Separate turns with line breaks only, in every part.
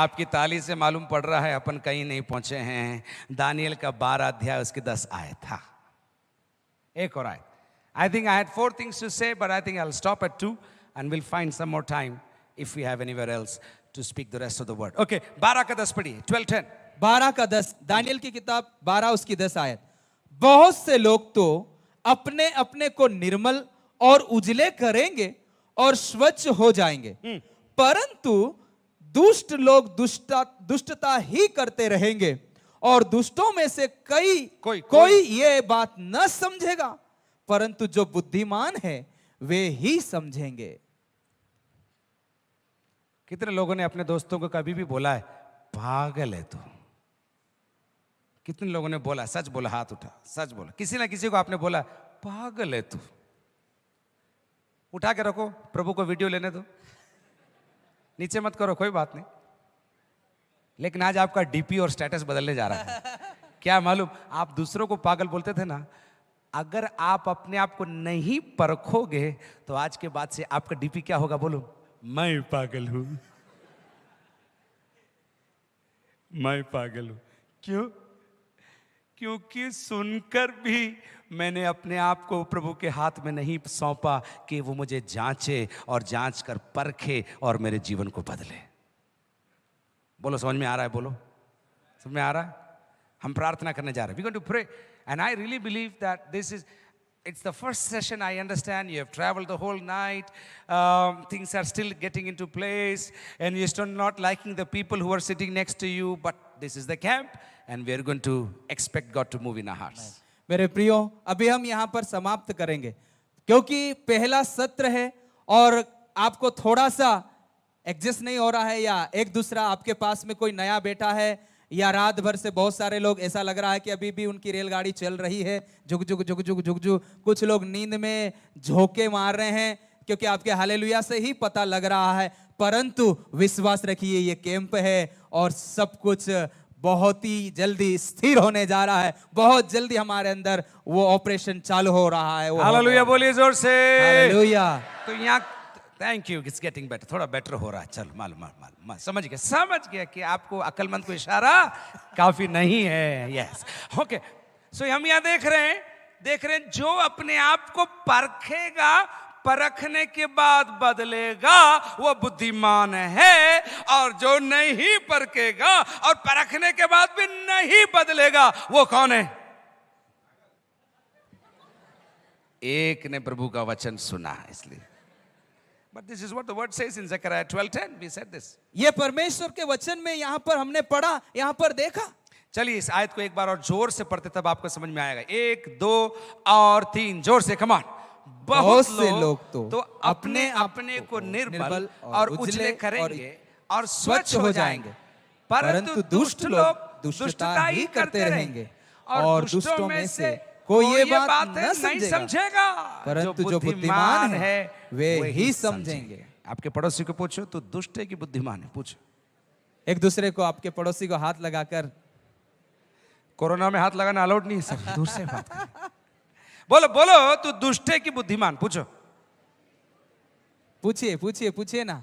आपकी ताली से मालूम पड़ रहा है अपन कहीं नहीं पहुंचे हैं दानियल का बारह अध्याय उसकी दस आयत था एक और आयत I think I had four things to say but I think I stop at two and will find some more time if you have anywhere else to speak the rest of the word okay बारह का दस पढ़िए twelve ten बारह का दस Daniel की किताब बारह उसकी दस आयत बहुत से लोग तो अपने अपने को निर्मल और उजले करेंगे और स्वच्छ हो जाएंगे हम्म। परंतु दुष्ट लोग दुष्टा दुष्टता ही करते रहेंगे और दुष्टों में से कई कोई, कोई कोई ये बात न समझेगा परंतु जो बुद्धिमान है वे ही समझेंगे कितने लोगों ने अपने दोस्तों को कभी भी बोला है पागल है तू तो। कितने लोगों ने बोला सच बोला हाथ उठा सच बोला किसी ना किसी को आपने बोला पागल है तू उठा के रखो प्रभु को वीडियो लेने दो नीचे मत करो कोई बात नहीं लेकिन आज आपका डीपी और स्टेटस बदलने जा रहा है क्या मालूम आप दूसरों को पागल बोलते थे ना अगर आप अपने आप को नहीं परखोगे तो आज के बाद से आपका डीपी क्या होगा बोलो मैं पागल हूं मैं पागल हूं क्यों क्योंकि सुनकर भी मैंने अपने आप को प्रभु के हाथ में नहीं सौंपा कि वो मुझे जांचे और जांच कर परखे और मेरे जीवन को बदले बोलो समझ में आ रहा है बोलो समझ में आ रहा है हम प्रार्थना करने जा रहे हैं we to pray and I really believe that this is it's the first session i understand you have traveled the whole night um, things are still getting into place and you're still not liking the people who are sitting next to you but this is the camp and we are going to expect god to move in our hearts nice. मेरे प्रियो अभी हम यहाँ पर समाप्त करेंगे क्योंकि पहला सत्र है और आपको थोड़ा सा एडजस्ट नहीं हो रहा है या एक दूसरा आपके पास में कोई नया बेटा है या रात भर से बहुत सारे लोग ऐसा लग रहा है कि अभी भी उनकी रेलगाड़ी चल रही है झुक झुक झुक झुक झुक झुक कुछ लोग नींद में झोंके मार रहे हैं क्योंकि आपके हालेलुया से ही पता लग रहा है परंतु विश्वास रखिए ये कैंप है और सब कुछ बहुत ही जल्दी स्थिर होने जा रहा है बहुत जल्दी हमारे अंदर वो ऑपरेशन चालू हो रहा है हालेलुया बोलिए जोर से हालेलुया तो यहाँ thank you it's getting better थोड़ा बेटर हो रहा है चलो मालूम मालूम माल, समझ गया समझ गया कि आपको अकलमंद को इशारा काफी नहीं है यस ओके सो हम यहाँ देख रहे हैं देख रहे हैं जो अपने आप को परखेगा परखने के बाद बदलेगा वो बुद्धिमान है और जो नहीं परखेगा और परखने के बाद भी नहीं बदलेगा वो कौन है एक ने प्रभु का वचन सुना इसलिए But this is what the word says in Zechariah 12:10. We said this. ये परमेश्वर के वचन में यहाँ पर हमने पढ़ा यहाँ पर देखा चलिए इस आयत को एक बार और जोर से पढ़ते तब आपको समझ में आएगा एक दो और तीन जोर से कमान बहुत से लोग तो, तो अपने अपने को निर्बल और उजले करेंगे और स्वच्छ हो जाएंगे परंतु दुष्ट लोग दुष्टता ही करते रहेंगे और दुष्टों में से कोई ये बात नहीं समझेगा परंतु जो बुद्धिमान है वे ही समझेंगे आपके पड़ोसी को पूछो तो दुष्ट है कि बुद्धिमान है पूछो एक दूसरे को आपके पड़ोसी को हाथ लगाकर कोरोना में हाथ लगाना अलाउड नहीं है सर दूसरे बात करें बोलो बोलो तू दुष्ट है कि बुद्धिमान पूछो पूछिए पूछिए पूछिए ना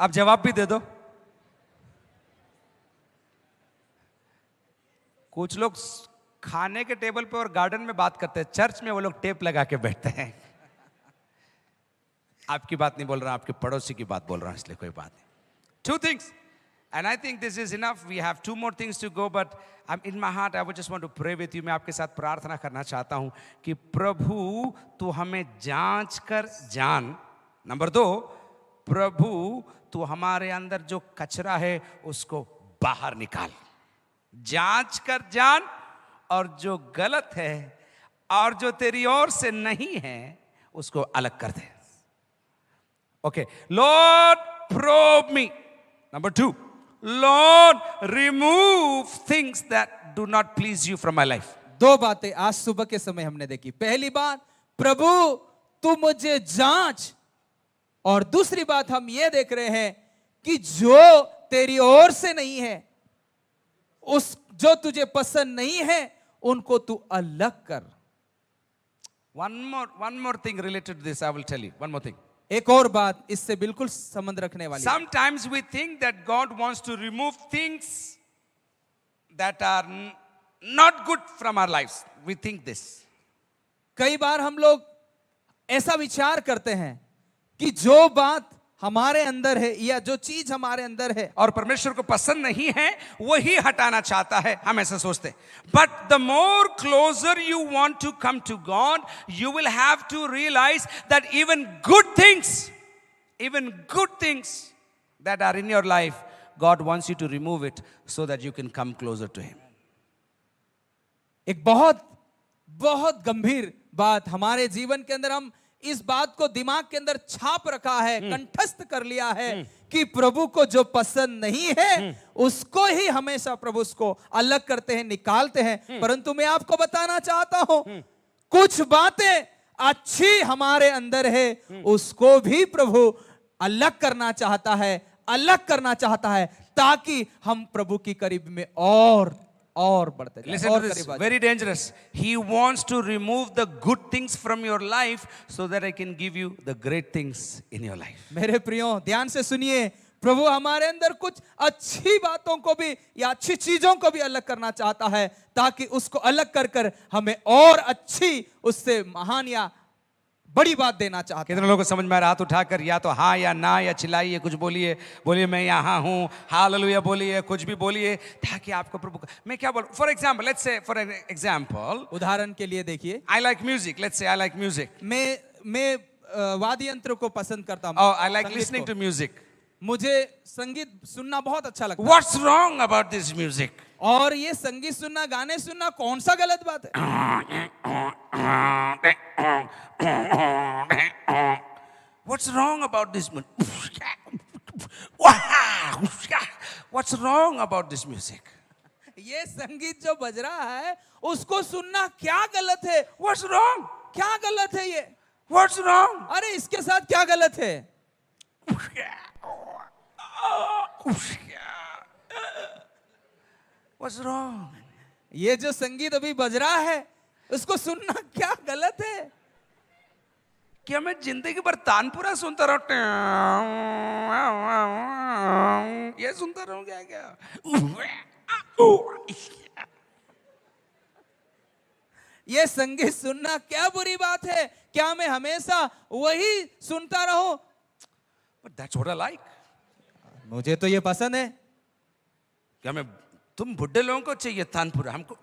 आप जवाब भी दे दो कुछ लोग खाने के टेबल पे और गार्डन में बात करते हैं चर्च में वो लोग टेप लगा के बैठते हैं आपकी बात नहीं बोल रहा आपके पड़ोसी की बात बोल रहा हूं इसलिए कोई बात नहीं two things And I think this is enough. We have two more things to go, but I'm, in my heart, I would just want to pray with you. मैं आपके साथ प्रार्थना करना चाहता हूँ कि प्रभु तू हमें जांच कर जान नंबर दो प्रभु तू हमारे अंदर जो कचरा है उसको बाहर निकाल जांच कर जान और जो गलत है और जो तेरी ओर से नहीं है उसको अलग कर दे okay lord probe me number two lord remove things that do not please you from my life दो बातें आज सुबह के समय हमने देखी पहली बात प्रभु तू मुझे जांच और दूसरी बात हम ये देख रहे हैं कि जो तेरी ओर से नहीं है उस जो तुझे पसंद नहीं है उनको तू अलग कर one more one more thing related this I will tell you one more thing एक और बात इससे बिल्कुल संबंध रखने वाली sometimes we think that God wants to remove things that are not good from our life we think this कई बार हम लोग ऐसा विचार करते हैं कि जो बात हमारे अंदर है या जो चीज हमारे अंदर है और परमेश्वर को पसंद नहीं है वही हटाना चाहता है हम ऐसा सोचते but the more closer you want to come to God you will have to realise that even good things even good things that are in your life God wants you to remove it so that you can come closer to him एक बहुत बहुत गंभीर बात हमारे जीवन के अंदर हम इस बात को दिमाग के अंदर छाप रखा है हम्म। कंठस्थ कर लिया है हम्म। कि प्रभु को जो पसंद नहीं है हम्म। उसको ही हमेशा प्रभु उसको अलग करते हैं निकालते हैं परंतु मैं आपको बताना चाहता हूं कुछ बातें अच्छी हमारे अंदर है उसको भी प्रभु अलग करना चाहता है अलग करना चाहता है ताकि हम प्रभु की करीब में और और बढ़ते जाए और करीब very dangerous he wants to remove the good things from your life so that I can give you the great things in your life मेरे प्रियो ध्यान से सुनिए प्रभु हमारे अंदर कुछ अच्छी बातों को भी या अच्छी चीजों को भी अलग करना चाहता है ताकि उसको अलग कर कर हमें और अच्छी उससे महान या बड़ी बात देना चाहते कितने लोगों को समझ में हाथ उठाकर या तो हाँ या ना या चिल्लाइए कुछ बोलिए बोलिए मैं यहाँ हूँ हाल या बोलिए कुछ भी बोलिए ताकि आपको प्रभु मैं क्या बोलूँ for example let's say for example उदाहरण के लिए देखिए I like music let's say I like music मैं मैं वाद्य यंत्र को पसंद करता हूँ I like listening to music मुझे संगीत सुनना बहुत अच्छा लगता है what's wrong about this music और ये संगीत सुनना गाने सुनना कौन सा गलत बात है What's wrong about this music? What's wrong about this music? ये संगीत जो बज रहा है उसको सुनना क्या गलत है What's wrong? क्या गलत है ये What's wrong? अरे इसके साथ क्या गलत है What's wrong? ये जो संगीत अभी बज रहा है उसको सुनना क्या गलत है क्या मैं जिंदगी भर तानपुरा सुनता रहा ये सुनता रहूं क्या क्या ये संगीत सुनना क्या बुरी बात है क्या मैं हमेशा वही सुनता रहूं? रहो लाइक like. मुझे तो ये पसंद है क्या मैं तुम बुढ़े लोगों को चाहिए तानपुर हमको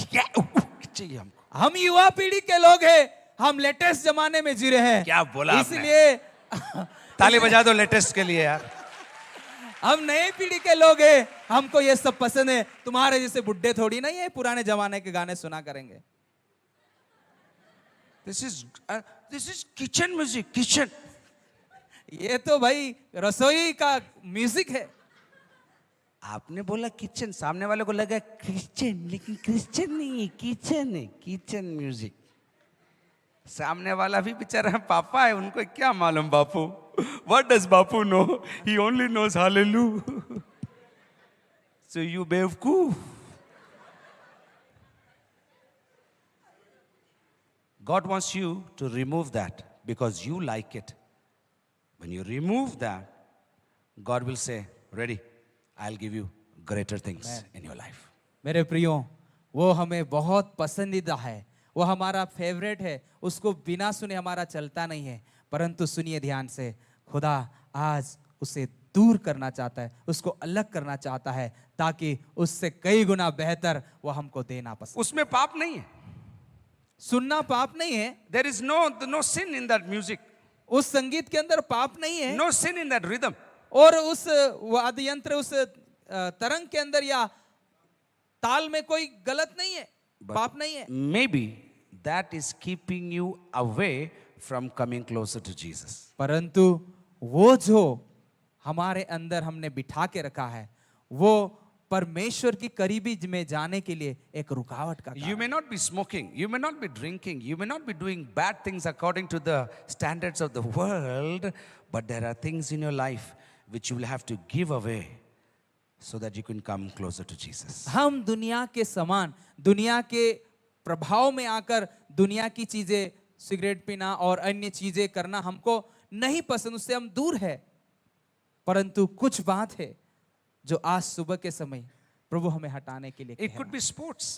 चाहिए हमको हम युवा पीढ़ी के लोग हैं हम लेटेस्ट जमाने में जी रहे हैं क्या बोला इसलिए ताली बजा दो लेटेस्ट के लिए यार हम नए पीढ़ी के लोग हैं हमको ये सब पसंद है तुम्हारे जैसे बुढ़े थोड़ी नहीं है पुराने जमाने के गाने सुना करेंगे this is this is kitchen music kitchen ये तो भाई रसोई का म्यूजिक है आपने बोला किचन सामने वाले को लगा क्रिश्चियन लेकिन क्रिश्चियन नहीं है किचन है किचन म्यूजिक सामने वाला भी बेचारा पापा है उनको क्या मालूम Bapu what does Bapu know he only knows हालेलू सो यू बेवकूफ God wants you to remove that because you like it When you remove that God will say ready I will give you greater things in your life मेरे प्रियो वो हमें बहुत पसंदीदा है वो हमारा फेवरेट है उसको बिना सुने हमारा चलता नहीं है परंतु सुनिए ध्यान से खुदा आज उसे दूर करना चाहता है उसको अलग करना चाहता है ताकि उससे कई गुना बेहतर वो हमको देना पसंद उसमें पाप नहीं है सुनना पाप नहीं है there is no no sin in that music उस संगीत के अंदर पाप नहीं है no sin in that rhythm और उस वाद्य यंत्र उस तरंग के अंदर या ताल में कोई गलत नहीं है पाप नहीं है maybe that is keeping you away from coming closer to Jesus परंतु वो जो हमारे अंदर हमने बिठा के रखा है वो परमेश्वर की करीबी में जाने के लिए एक रुकावट का you may not be smoking you may not be drinking you may not be doing bad things according to the standards of the world but there are things in your life which you will have to give away so that you can come closer to Jesus. हम दुनिया के समान दुनिया के प्रभाव में आकर दुनिया की चीजें सिगरेट पीना और अन्य चीजें करना हमको नहीं पसंद उससे हम दूर है परंतु कुछ बात है जो आज सुबह के समय प्रभु हमें हटाने के लिए it could be sports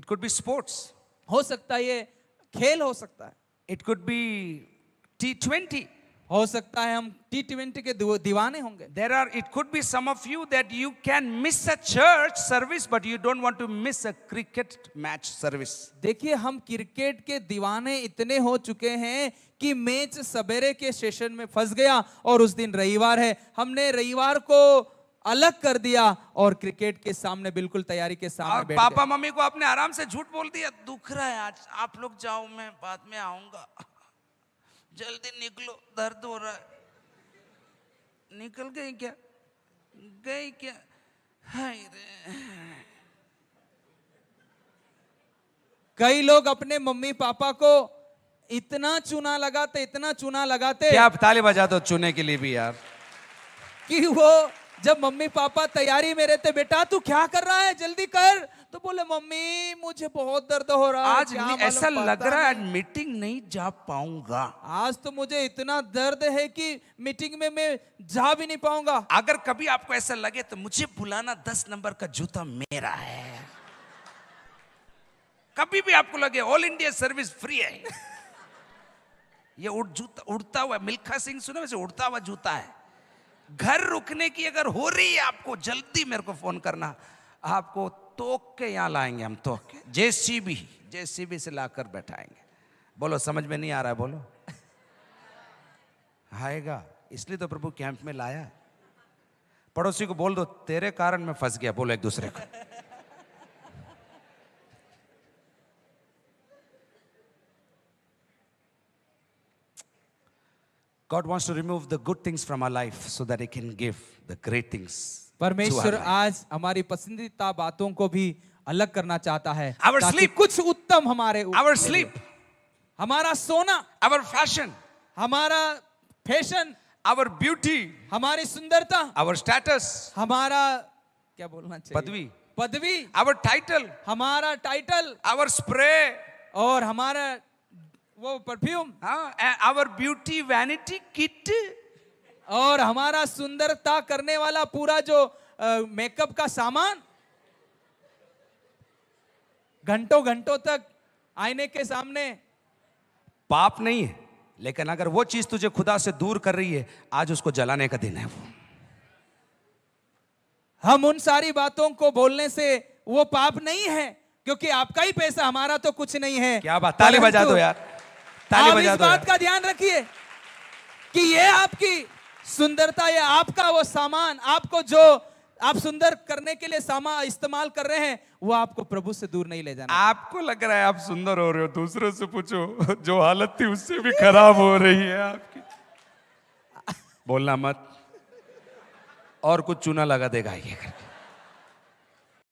it could be sports हो सकता है ये खेल हो सकता है it could be T twenty हो सकता है हम टी ट्वेंटी के दीवाने होंगे there are it could be some of you that you can miss a church service but you don't want to miss a cricket match service देखिए हम cricket के दीवाने इतने हो चुके हैं कि मैच सवेरे के सेशन में फंस गया और उस दिन रविवार है हमने रविवार को अलग कर दिया और क्रिकेट के सामने बिल्कुल तैयारी के सामने बैठ पापा मम्मी को आपने आराम से झूठ बोल दिया दुख रहा है आज आप लोग जाओ मैं बाद में आऊंगा जल्दी निकलो दर्द हो रहा है निकल गई क्या गई क्या हाय रे कई लोग अपने मम्मी पापा को इतना चुना लगाते इतना चुना लगाते क्या आप ताली बजा दो चुने के लिए भी यार कि वो जब मम्मी पापा तैयारी में रहते बेटा तू क्या कर रहा है जल्दी कर तो बोले मम्मी मुझे बहुत दर्द हो रहा है आज ऐसा लग रहा है मीटिंग नहीं जा पाऊंगा आज तो मुझे इतना दर्द है कि मीटिंग में मैं जा भी नहीं पाऊंगा अगर कभी आपको ऐसा लगे तो मुझे बुलाना दस नंबर का जूता मेरा है कभी भी आपको लगे ऑल इंडिया सर्विस फ्री है ये उड़ जूता उड़ता हुआ मिल्खा सिंह सुना वैसे उड़ता हुआ जूता है घर रुकने की अगर हो रही है आपको जल्दी मेरे को फोन करना आपको तोक के यहाँ लाएंगे हम तोक के जेसीबी जेसीबी से लाकर बैठाएंगे बोलो समझ में नहीं आ रहा है बोलो आएगा इसलिए तो प्रभु कैंप में लाया पड़ोसी को बोल दो तेरे कारण मैं फंस गया बोलो एक दूसरे को God wants to remove the good things from our life so that He can give the great things परमेश्वर आज हमारी पसंदीदा बातों को भी अलग करना चाहता है आवर स्लीप कुछ उत्तम हमारे आवर स्लीप हमारा सोना आवर फैशन हमारा फैशन आवर ब्यूटी हमारी सुंदरता आवर स्टेटस हमारा क्या बोलना चाहिए पदवी पदवी आवर टाइटल हमारा टाइटल आवर स्प्रे और हमारा वो perfume our beauty vanity kit और हमारा सुंदरता करने वाला पूरा जो मेकअप का सामान घंटों घंटों तक आईने के सामने पाप नहीं है लेकिन अगर वो चीज तुझे खुदा से दूर कर रही है आज उसको जलाने का दिन है वो हम उन सारी बातों को बोलने से वो पाप नहीं है क्योंकि आपका ही पैसा हमारा तो कुछ नहीं है क्या बात ताली बजा दो यार ताली बजा इस दो बात का ध्यान रखिए कि ये आपकी सुंदरता ये आपका वो सामान आपको जो आप सुंदर करने के लिए सामान इस्तेमाल कर रहे हैं वो आपको प्रभु से दूर नहीं ले जाना आपको लग रहा है आप सुंदर हो रहे हो दूसरों से पूछो जो हालत थी उससे भी खराब हो रही है आपकी बोलना मत और कुछ चूना लगा देगा ये करके